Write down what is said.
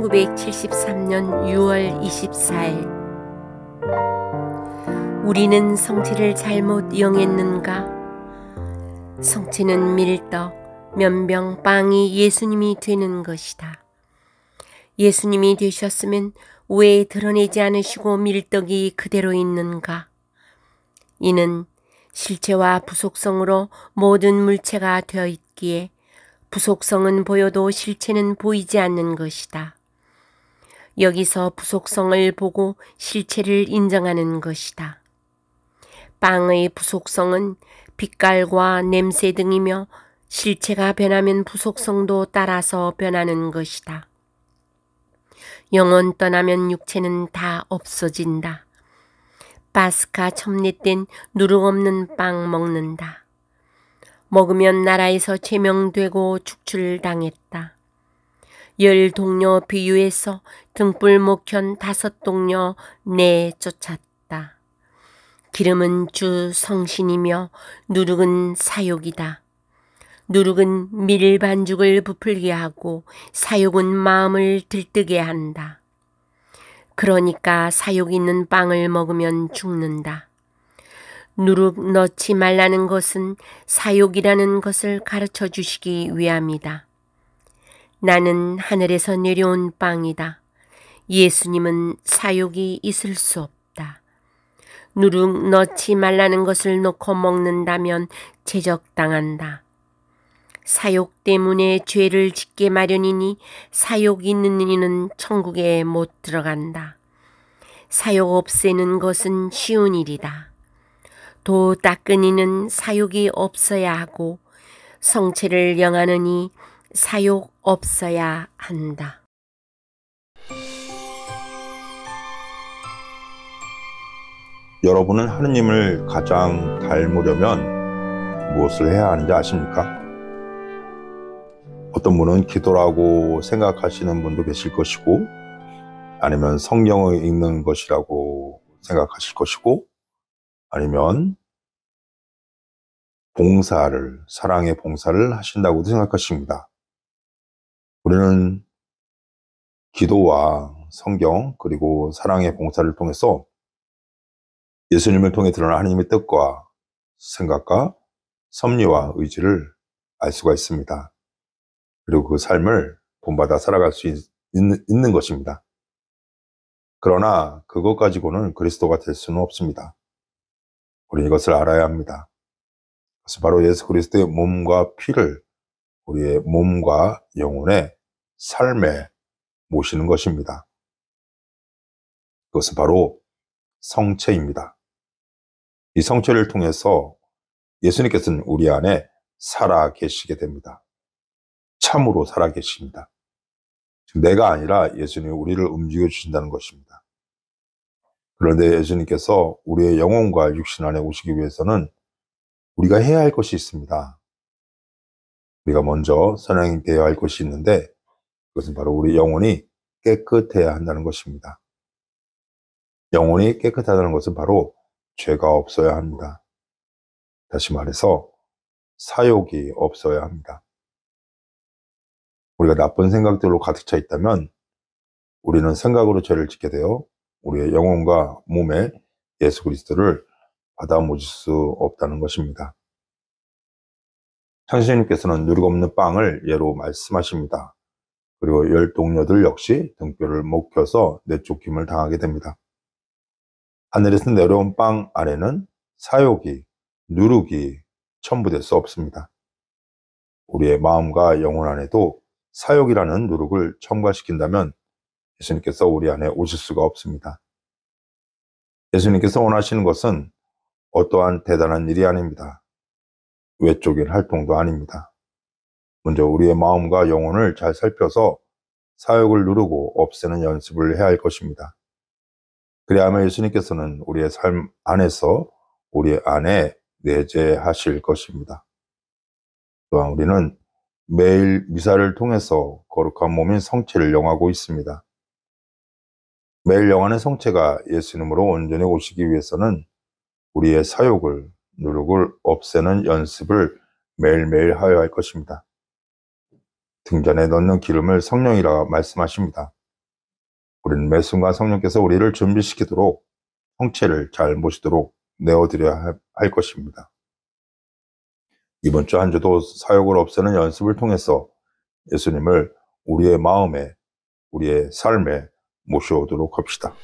1973년 6월 24일 우리는 성체를 잘못 이용했는가? 성체는 밀떡, 면병, 빵이 예수님이 되는 것이다. 예수님이 되셨으면 왜 드러내지 않으시고 밀떡이 그대로 있는가? 이는 실체와 부속성으로 모든 물체가 되어 있기에 부속성은 보여도 실체는 보이지 않는 것이다. 여기서 부속성을 보고 실체를 인정하는 것이다. 빵의 부속성은 빛깔과 냄새 등이며 실체가 변하면 부속성도 따라서 변하는 것이다. 영혼 떠나면 육체는 다 없어진다. 바스카 첨례된 누룩 없는 빵 먹는다. 먹으면 나라에서 제명되고 축출당했다. 열 동료 비유에서 등불 목현 다섯 동료 내 네 쫓았다. 기름은 주 성신이며 누룩은 사욕이다. 누룩은 밀반죽을 부풀게 하고 사욕은 마음을 들뜨게 한다. 그러니까 사욕 있는 빵을 먹으면 죽는다. 누룩 넣지 말라는 것은 사욕이라는 것을 가르쳐 주시기 위함이다. 나는 하늘에서 내려온 빵이다. 예수님은 사욕이 있을 수 없다. 누룩 넣지 말라는 것을 놓고 먹는다면 제적당한다. 사욕 때문에 죄를 짓게 마련이니 사욕 있는 이는 천국에 못 들어간다. 사욕 없애는 것은 쉬운 일이다. 도 닦은 이는 사욕이 없어야 하고 성체를 영하는 이 사욕 없어야 한다. 여러분은 하느님을 가장 닮으려면 무엇을 해야 하는지 아십니까? 어떤 분은 기도라고 생각하시는 분도 계실 것이고, 아니면 성경을 읽는 것이라고 생각하실 것이고, 아니면 봉사를, 사랑의 봉사를 하신다고도 생각하십니다. 우리는 기도와 성경 그리고 사랑의 봉사를 통해서 예수님을 통해 드러난 하나님의 뜻과 생각과 섭리와 의지를 알 수가 있습니다. 그리고 그 삶을 본받아 살아갈 수 있, 있는, 것입니다. 그러나 그것 가지고는 그리스도가 될 수는 없습니다. 우리 는 이것을 알아야 합니다. 그래서 바로 예수 그리스도의 몸과 피를 우리의 몸과 영혼의 삶에 모시는 것입니다. 그것은 바로 성체입니다. 이 성체를 통해서 예수님께서는 우리 안에 살아 계시게 됩니다. 참으로 살아 계십니다. 내가 아니라 예수님이 우리를 움직여 주신다는 것입니다. 그런데 예수님께서 우리의 영혼과 육신 안에 오시기 위해서는 우리가 해야 할 것이 있습니다. 우리가 먼저 선행이 되어야 할 것이 있는데 그것은 바로 우리 영혼이 깨끗해야 한다는 것입니다. 영혼이 깨끗하다는 것은 바로 죄가 없어야 합니다. 다시 말해서 사욕이 없어야 합니다. 우리가 나쁜 생각들로 가득 차 있다면 우리는 생각으로 죄를 짓게 되어 우리의 영혼과 몸에 예수 그리스도를 받아모실수 없다는 것입니다. 선생님께서는 누룩 없는 빵을 예로 말씀하십니다. 그리고 열 동료들 역시 등뼈를 먹혀서 내쫓김을 당하게 됩니다. 하늘에서 내려온 빵 아래는 사욕이, 누룩이 첨부될 수 없습니다. 우리의 마음과 영혼 안에도 사욕이라는 누룩을 첨가시킨다면 예수님께서 우리 안에 오실 수가 없습니다. 예수님께서 원하시는 것은 어떠한 대단한 일이 아닙니다. 외적인 활동도 아닙니다. 먼저 우리의 마음과 영혼을 잘 살펴서 사욕을 누르고 없애는 연습을 해야 할 것입니다. 그래야만 예수님께서는 우리의 삶 안에서 우리 안에 내재하실 것입니다. 또한 우리는 매일 미사를 통해서 거룩한 몸인 성체를 영하고 있습니다. 매일 영하는 성체가 예수님으로 온전히 오시기 위해서는 우리의 사욕을 누룩을 없애는 연습을 매일매일 하여야 할 것입니다. 등잔에 넣는 기름을 성령이라 말씀하십니다. 우리는 매 순간 성령께서 우리를 준비시키도록 성체를 잘 모시도록 내어드려야 할 것입니다. 이번 주 한 주도 사욕을 없애는 연습을 통해서 예수님을 우리의 마음에, 우리의 삶에 모셔오도록 합시다.